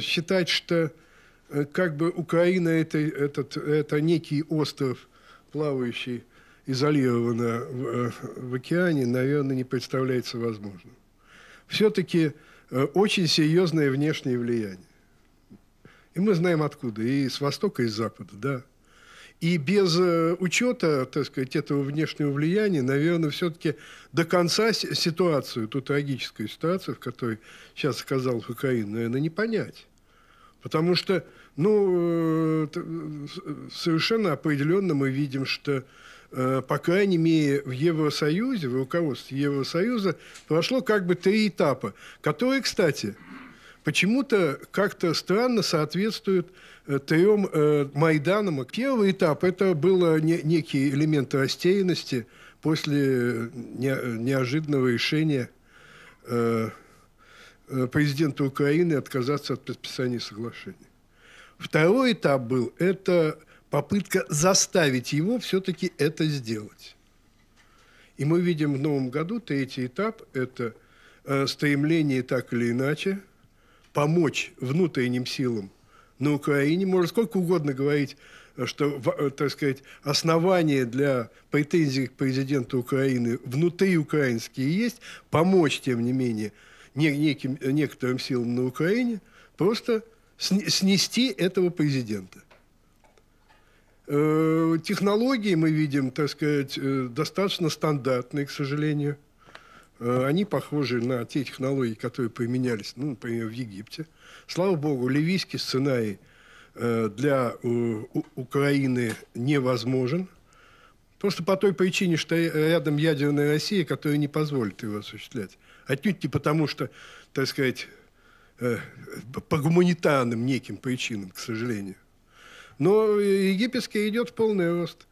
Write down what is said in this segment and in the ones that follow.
Считать, что э, как бы Украина это, этот, это некий остров, плавающий изолированно в, э, в океане, наверное, не представляется возможным. Все-таки э, очень серьезное внешнее влияние. И мы знаем откуда, и с востока, и с запада, да. И без учета, так сказать, этого внешнего влияния, наверное, все-таки до конца ситуацию, ту трагическую ситуацию, в которой сейчас оказалась Украина, наверное, не понять. Потому что, ну, э, э, совершенно определенно мы видим, что, э, по крайней мере, в Евросоюзе, в руководстве Евросоюза прошло как бы три этапа, которые, кстати, почему-то как-то странно соответствуют трем Майданам. Первый этап – это был не, некий элемент растерянности после не, неожиданного решения э, Э, президента Украины отказаться от подписания соглашения. Второй этап был – это попытка заставить его все-таки это сделать. И мы видим в новом году третий этап – это э, стремление так или иначе помочь внутренним силам на Украине. Можно сколько угодно говорить, что, э, так сказать, основания для претензий к президенту Украины внутри украинские есть, помочь, тем не менее – неким, некоторым силам на Украине просто снести этого президента. Э, технологии мы видим, так сказать, э, достаточно стандартные, к сожалению. Э, они похожи на те технологии, которые применялись, ну, например, в Египте. Слава богу, ливийский сценарий для Украины невозможен. Просто по той причине, что рядом ядерная Россия, которая не позволит его осуществлять. Отнюдь не потому, что, так сказать, э, по гуманитарным неким причинам, к сожалению. Но египетский идет в полный рост.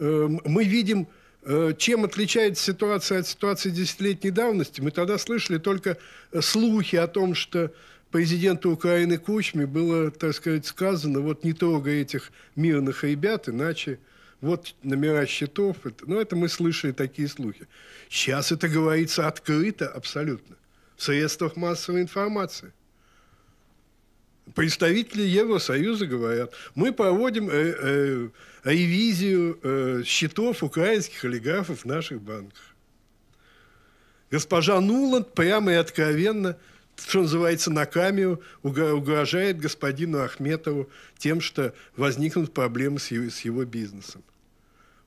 Э, мы видим, э, чем отличается ситуация от ситуации десятилетней давности. Мы тогда слышали только слухи о том, что президенту Украины Кучме было, так сказать, сказано, вот не трогай этих мирных ребят, иначе вот номера счетов. Это, ну, это мы слышали такие слухи. Сейчас это говорится открыто абсолютно в средствах массовой информации. Представители Евросоюза говорят, мы проводим э, э, ревизию э, счетов украинских олигархов в наших банках. Госпожа Нуланд прямо и откровенно, что называется, на камеру угрожает господину Ахметову тем, что возникнут проблемы с его, с его бизнесом.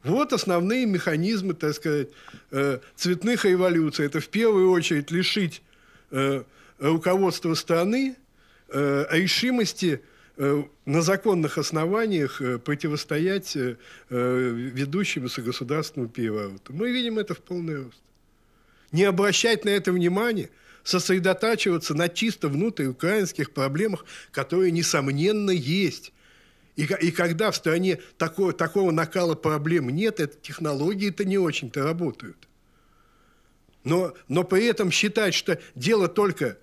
Ну, вот основные механизмы, так сказать, э, цветных эволюций – Это в первую очередь лишить э, руководства страны э, решимости на законных основаниях противостоять ведущемуся государственному перевороту. Мы видим это в полный рост. Не обращать на это внимания, сосредотачиваться на чисто внутриукраинских проблемах, которые, несомненно, есть. И, и когда в стране такого, такого накала проблем нет, это технологии-то не очень-то работают. Но, но при этом считать, что дело только,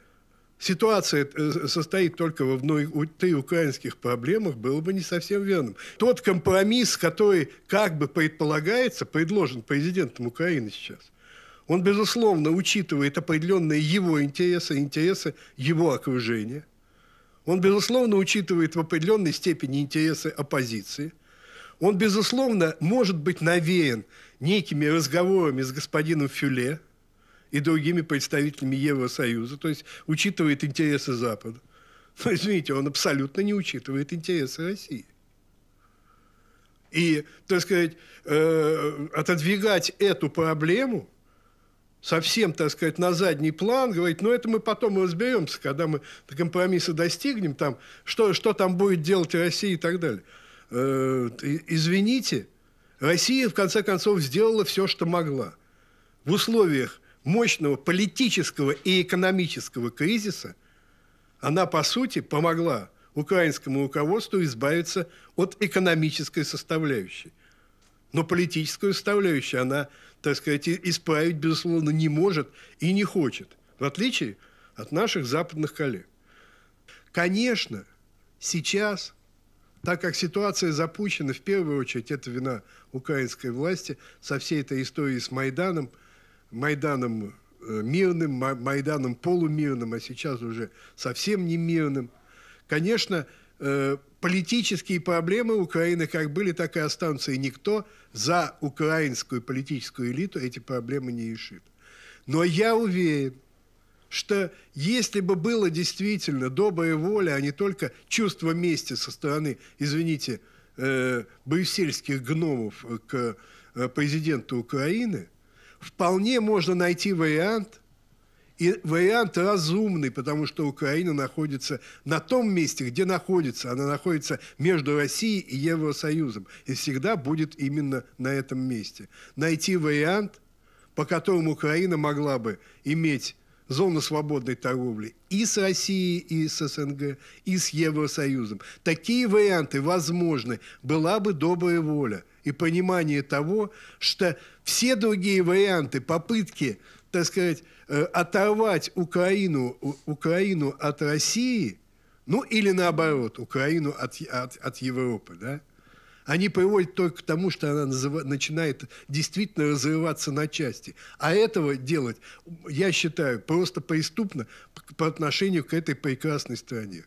ситуация э, состоит только в внутри украинских проблемах, было бы не совсем верным. Тот компромисс, который как бы предполагается, предложен президентом Украины сейчас, он, безусловно, учитывает определенные его интересы, интересы его окружения – он, безусловно, учитывает в определенной степени интересы оппозиции. Он, безусловно, может быть навеян некими разговорами с господином Фюле и другими представителями Евросоюза, то есть учитывает интересы Запада. Но, извините, он абсолютно не учитывает интересы России. И, так сказать, э, отодвигать эту проблему – совсем, так сказать, на задний план, говорит, ну это мы потом разберемся, когда мы компромисса достигнем, там, что, что там будет делать Россия и так далее. Э, извините, Россия, в конце концов, сделала все, что могла. В условиях мощного политического и экономического кризиса она, по сути, помогла украинскому руководству избавиться от экономической составляющей. Но политическую составляющую она, так сказать, исправить, безусловно, не может и не хочет, в отличие от наших западных коллег. Конечно, сейчас, так как ситуация запущена, в первую очередь, это вина украинской власти со всей этой историей с Майданом, Майданом э, мирным, Майданом полумирным, а сейчас уже совсем не мирным. Конечно, э, политические проблемы Украины как были, так и останутся. И никто за украинскую политическую элиту эти проблемы не решит. Но я уверен, что если бы было действительно добрая воля, а не только чувство мести со стороны, извините, э, брюссельских гномов к э, президенту Украины, вполне можно найти вариант – и вариант разумный, потому что Украина находится на том месте, где находится. Она находится между Россией и Евросоюзом. И всегда будет именно на этом месте. Найти вариант, по которому Украина могла бы иметь зону свободной торговли и с Россией, и с СНГ, и с Евросоюзом. Такие варианты возможны. Была бы добрая воля и понимание того, что все другие варианты, попытки так сказать, э, оторвать Украину, Украину от России, ну или наоборот, Украину от, от, от Европы, да? Они приводят только к тому, что она назыв... начинает действительно разрываться на части. А этого делать, я считаю, просто преступно по отношению к этой прекрасной стране.